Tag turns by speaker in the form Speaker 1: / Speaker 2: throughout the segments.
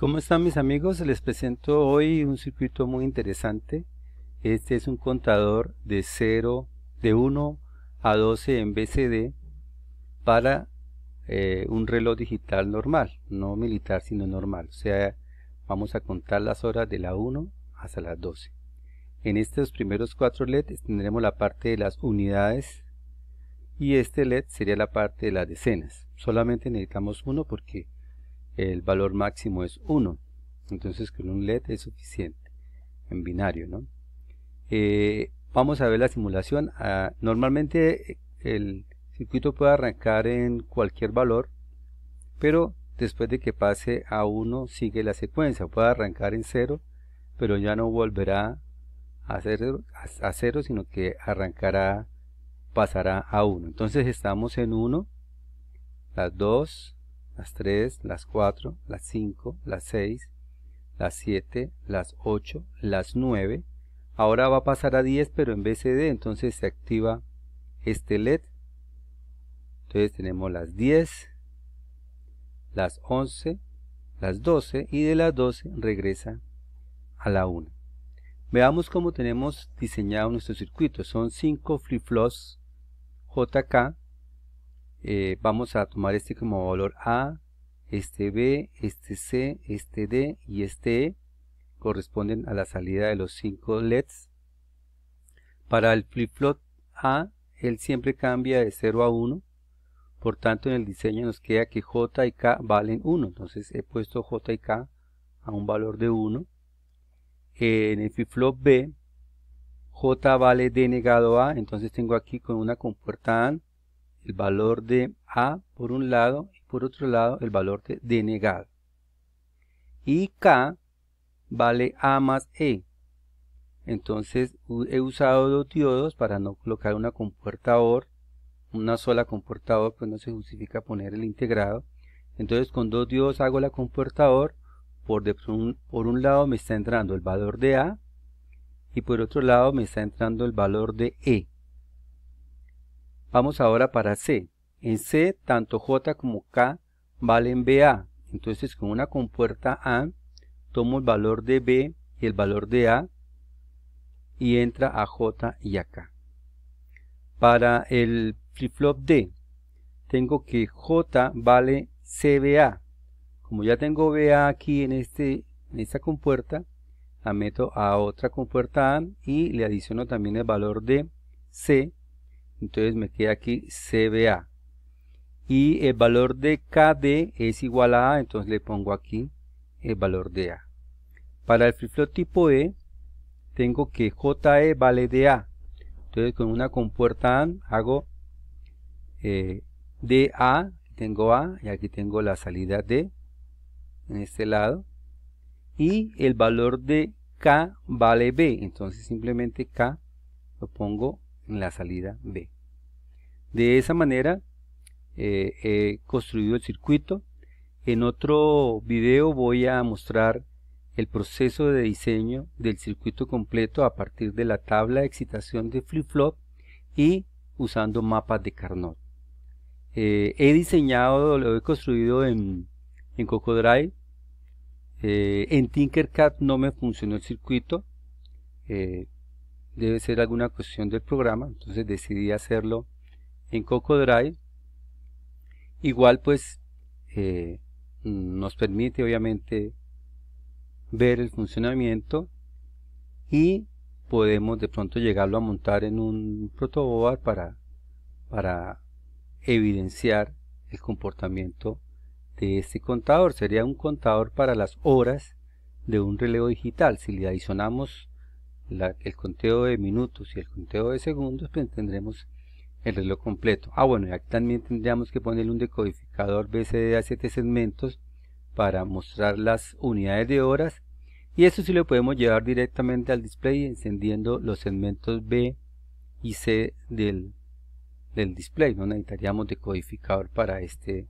Speaker 1: ¿Cómo están mis amigos? Les presento hoy un circuito muy interesante. Este es un contador de 0, de 1 a 12 en BCD para eh, un reloj digital normal, no militar sino normal. O sea, vamos a contar las horas de la 1 hasta las 12. En estos primeros cuatro LEDs tendremos la parte de las unidades y este LED sería la parte de las decenas. Solamente necesitamos uno porque el valor máximo es 1. Entonces con un LED es suficiente en binario, ¿no? Eh, vamos a ver la simulación. Ah, normalmente eh, el circuito puede arrancar en cualquier valor, pero después de que pase a 1 sigue la secuencia. Puede arrancar en 0, pero ya no volverá a 0, a 0 sino que arrancará, pasará a 1. Entonces estamos en 1, las 2, las 3, las 4, las 5, las 6, las 7, las 8, las 9. Ahora va a pasar a 10, pero en vez de entonces se activa este LED. Entonces tenemos las 10, las 11, las 12 y de las 12 regresa a la 1. Veamos cómo tenemos diseñado nuestro circuito. Son 5 flip-flops JK eh, vamos a tomar este como valor A, este B, este C, este D y este E corresponden a la salida de los 5 LEDs. Para el flip-flop A, él siempre cambia de 0 a 1, por tanto en el diseño nos queda que J y K valen 1, entonces he puesto J y K a un valor de 1. En el flip-flop B, J vale D negado A, entonces tengo aquí con una compuerta AND el valor de A por un lado y por otro lado el valor de D negado. Y K vale A más E. Entonces he usado dos diodos para no colocar una compuerta OR, una sola compuerta pues no se justifica poner el integrado. Entonces con dos diodos hago la compuerta por, de, por un lado me está entrando el valor de A y por otro lado me está entrando el valor de E. Vamos ahora para C. En C, tanto J como K valen BA. Entonces, con una compuerta A, tomo el valor de B y el valor de A y entra a J y a K. Para el flip-flop D, tengo que J vale CBA. Como ya tengo BA aquí en, este, en esta compuerta, la meto a otra compuerta A y le adiciono también el valor de C entonces me queda aquí CBA. Y el valor de KD es igual a A, entonces le pongo aquí el valor de A. Para el free tipo E, tengo que JE vale de A. Entonces con una compuerta AND hago eh, de DA, tengo A, y aquí tengo la salida D, en este lado. Y el valor de K vale B, entonces simplemente K lo pongo la salida B. De esa manera eh, he construido el circuito. En otro video voy a mostrar el proceso de diseño del circuito completo a partir de la tabla de excitación de flip-flop y usando mapas de Carnot. Eh, he diseñado, lo he construido en, en Cocodrive. Eh, en Tinkercad no me funcionó el circuito debe ser alguna cuestión del programa, entonces decidí hacerlo en CocoDrive. Igual pues eh, nos permite obviamente ver el funcionamiento y podemos de pronto llegarlo a montar en un protoboard para, para evidenciar el comportamiento de este contador. Sería un contador para las horas de un relevo digital. Si le adicionamos el conteo de minutos y el conteo de segundos, pues tendremos el reloj completo. Ah, bueno, y aquí también tendríamos que poner un decodificador BCD a 7 segmentos para mostrar las unidades de horas. Y eso sí lo podemos llevar directamente al display encendiendo los segmentos B y C del, display. No necesitaríamos decodificador para este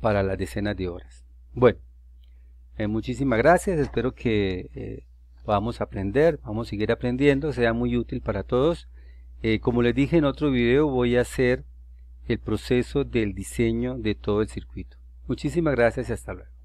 Speaker 1: para las decenas de horas. Bueno, eh, muchísimas gracias. Espero que eh, vamos a aprender, vamos a seguir aprendiendo, sea muy útil para todos. Eh, como les dije en otro video, voy a hacer el proceso del diseño de todo el circuito. Muchísimas gracias y hasta luego.